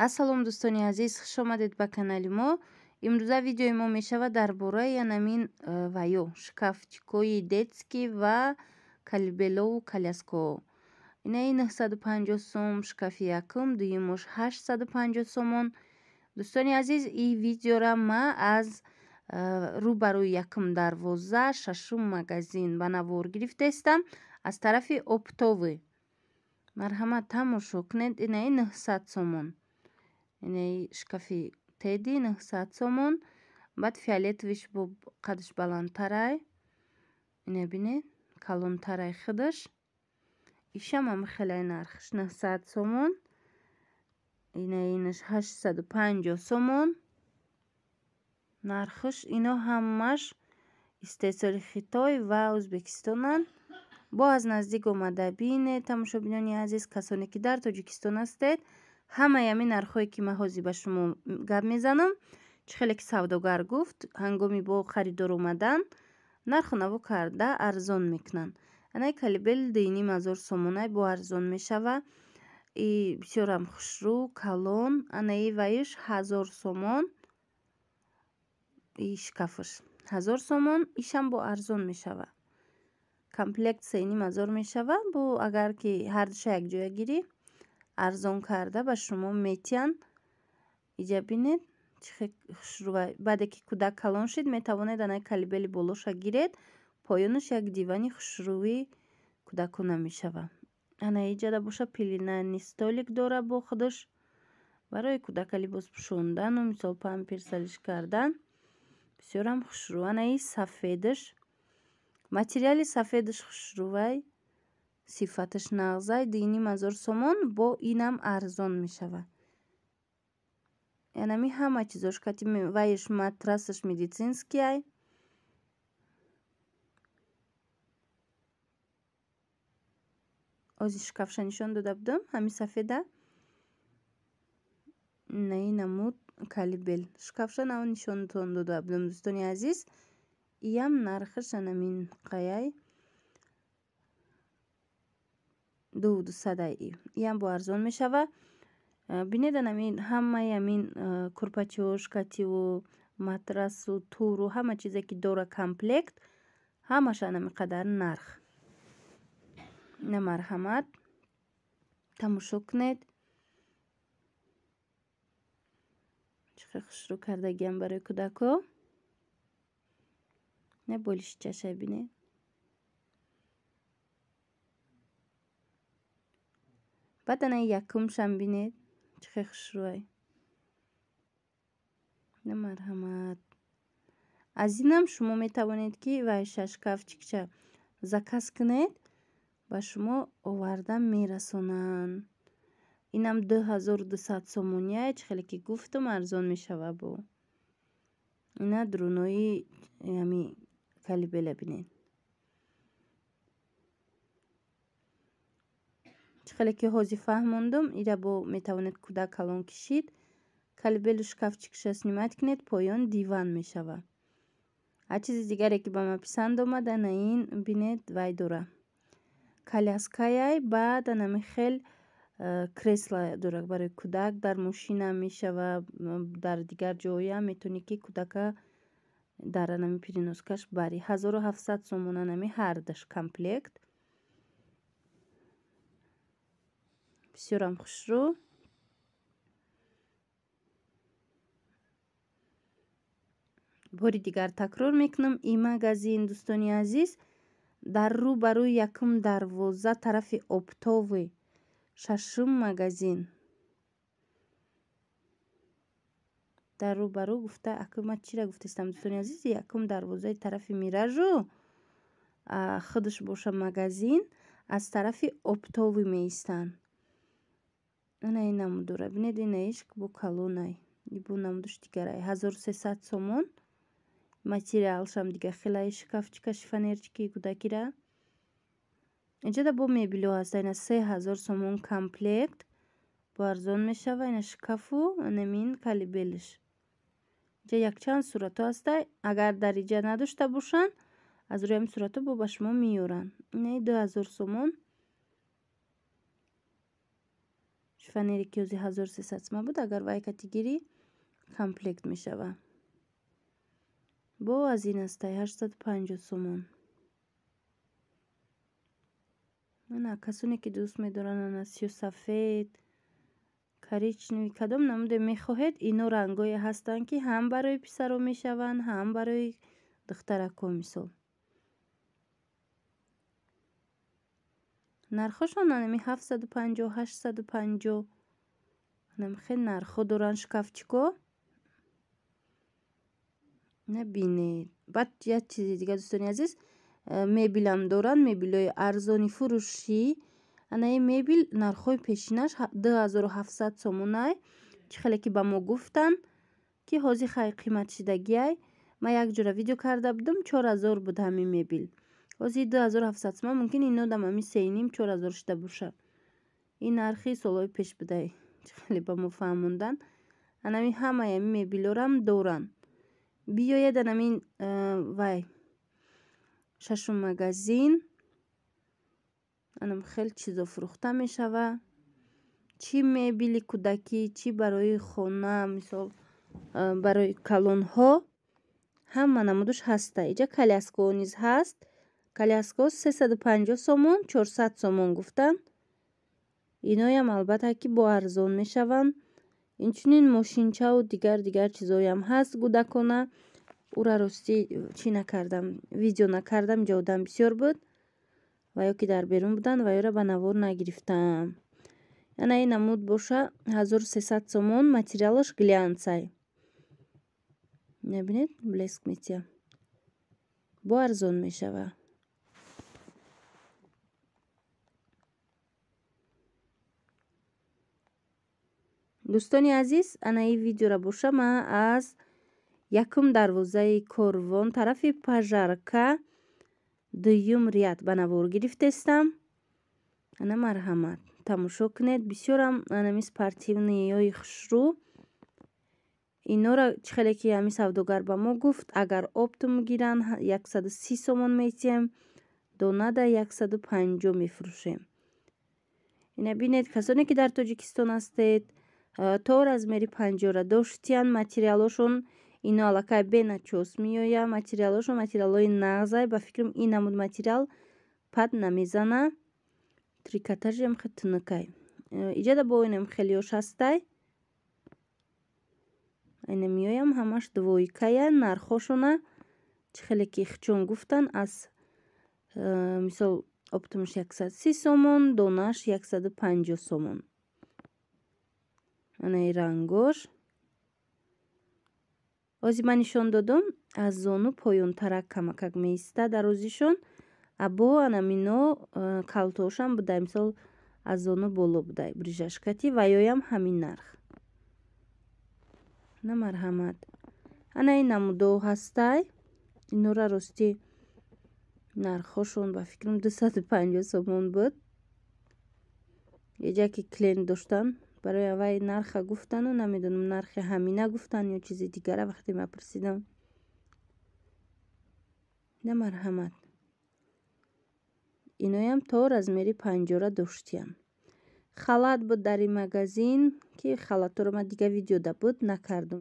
ассалом дӯстони азиз хуш омадед ба канали мо имрӯза видеои мо мешавад дар бораи янамин э, ва ё шкафчикои детски ва калибелову каляско инаи 950 сом шкафи якум дуюмош 850 сомон дӯстони азиз и видеора ма аз э, рӯ барои якум дарвоза шашум магазин ба навор гирифтаистам аз тарафи оптовӣ марҳамат тамошо кунед инаи 900 сомон یعنی شکافی تیدی 900 سومون بعد فیالیتویش بو قدش بلند ترای اینه بینه کلون ترای خدش ایشم هم خیلی نرخش 900 سومون اینه اینش 850 سومون нархуш ино ҳамаш истеҳсоли хитой ва ӯзбекистонанд бо аз наздик омада бинед тамошобинони азиз касоне ки дар тоҷикистон ҳастед ҳамаи ҳамин нархҳое ки ман ҳозир ба шумо гап мезанам чӣ хеле ки савдогар гуфт ҳангоми бо харидор омадан нарху наво карда арзон мекунанд анаи калибел дини мазор сомонай бо арзон мешава бисёрам хушрӯ калон анаи ваиш ҳазор сомон шкафш ҳазор сомон ишам бо арзон мешава комплекция ини мазор мешава бо агар ки ҳардуша якҷоя гирӣ арзон карда ба шумо метиян иҷа бинед баъде ки кӯдак калон шид метавонед анай калибели болоша гиред поёнаш як дивани хушрӯи кӯдакона мешава анай иҷада боша пилинани столик дора бо худаш барои кӯдака либос пушондану мисол памперсалиш кардан бисёрам хушрӯ анаи сафедаш материали сафедаш хушрӯвай сифаташ нағзай дини мазорсомон бо инам арзон мешава янами ҳама чизош кати ваеш матрасаш медицинскияй ози шкафша нишон дода будам ҳами сафеда наи намуд калибел шкафша нао нишонтон дода будам дӯстони азиз иям нархаша намин қаяй дусадаиям бо арзон мешава э, бинедан амин ҳамаи амин э, курпачошкативу матрасу туру ҳама чизе ки дора комплект ҳамашан ами қадар нарх намарҳамат тамошо кунед чиқа хушрӯ кардагиам барои кӯдако не болишичашай бинед баданаи якумшам бинед чихе хушрӯай на марҳамат аз инам шумо метавонед ки вайшашкаф чикча заказ кунед ба шумо оварда мерасонанд инам дуҳазордусад сомонияе чи хеле ки гуфтум арзон мешава бу ина дурунои ами калибела бинед чихеле ки ҳозир фаҳмондум ира бо метавонед кӯдак калон кишид калбелу шкафчикша снимат кунед поён диван мешава а чизи дигаре ки ба ма писанд омад ана ин бинед вай дура коляскаяй баъд анами хел э, кресла дора барои кӯдак дар мошина мешава дар дигар ҷоя метони ки кӯдака дар анами переноскаш бари ҳазору ҳафтсад сомон анами ҳардаш комплект режиссёрам хушрӯ бори дигар такрор мекунам и магазин дӯстони азиз дар рӯ барӯи якум дарвоза тарафи обтови шашум магазин дар рӯ барӯ гуфта акума чира гуфтестам дӯстони азиз якум дарвозаи тарафи миражу худуш боша магазин аз тарафи обтови меистанд ана ин намудора бинед ина ишк бо калонай бо намудуш дигарай ҳазору сесад сомон материалшам дига хелаи шкафчика шифанерчики кудакира иҷада бо мебилё ҳаст ана се ҳазор сомон комплект бо арзон мешава ина шкафу анамин калибелиш ҷа якчанд сурато ҳаста агар дарҷа надошта бошанд аз рӯи ҳам сурато бо ба шумо меёранд инаи ду ҳазор сомон шифонери кёзи 1300 сма буд агар вай категири комплект мешава бо аз ин астай 850 сомон на касоне ки дӯст медоранд ана сию сафед каричневи кадом намуде мехоҳед ино рангое ҳастанд ки ҳам барои писаро мешаванд ҳам барои духтаракҳо мисол нархошон анами 75850 анами хе нархо доран шкафчико набинед баъд як чизи дига дӯстони азиз э, мебилам доран мебилои арзони фурӯшӣ анаи мебил нархҳои пешинаш 2700 сомунай чӣ хеле ки ба мо гуфтан ки ҳозир хай қиматшидагиай ма якҷора видео карда будам 4 0 буд ҳамин мебил ҳозир 2700 сома мумкин ино да мами сеним 4000 шуда боша ин нархи солҳои пешбудаи чи хеле ба мо фаҳмондан анами ҳамаями мебилорам доран биёед анами э, вай шашум магазин анам хеле чизо фурӯхта мешава чи мебили кӯдакӣ чи барои хона мисол э, барои калонҳо ҳама намудуш ҳаста ия коляскао низ ҳаст каляско 350 сомон 400 сомон гуфтанд инҳоям албатта ки бо арзон мешаванд инчунин мошинчаву дигар дигар чизоям ҳаст гудакона ура рости чӣ накардам видео накардам ино одам бисёр буд ва ё ки дар берун будан ва ёра ба навор нагирифтам яна и намуд боша 1300 сомон материалаш глянсай мебинед блеск метия бо арзон мешава дӯстони азиз анаи видеора боша ма аз якум дарвозаи корвон тарафи пажарка дуюм ряд ба навор гирифтестам ана марҳамат тамошо кунед бисёрам анами спортивнии хушрӯ инора чӣ хеле ки ами савдогар ба мо гуфт агар обту мигиран 130 сомон месием донада 150 мефурӯшем ина бинед касоне ки дар тоҷикистон ҳастед Э, тор аз мери панҷора доштиян материалошон ино аллакай беначос миёя материалошон материалои нағзай ба фикрам ин амуд материал пад намезана трикотажам хе тинакай э, иҷада бо инам хеле ёш ҳастай айна миёям ҳамаш двоикая нархошона чи хеле ки хичон гуфтан аз э, мисол оптимаш 130 сомон донааш 150 сомон нейрангор ози ба нишон додам аз зону поёнтарак камакак меистад дар озишон або анамино э, калтошам будай мисол аз зону боло будай брижашкати ва ёям ҳамин нарх на марҳамат ана и намудо ҳастай инора рости нархҳошон ба фикрам дусаду панҷо сомон буд яҷаки клен доштан барои вай нарха гуфтану намедонам нархи ҳамина гуфтан ё чизи дигара вақте ма пурсидам на марҳамат инояам то размери панҷора доштиям халат буд дар ин магазин ки халатуро ма дига видеода буд накардум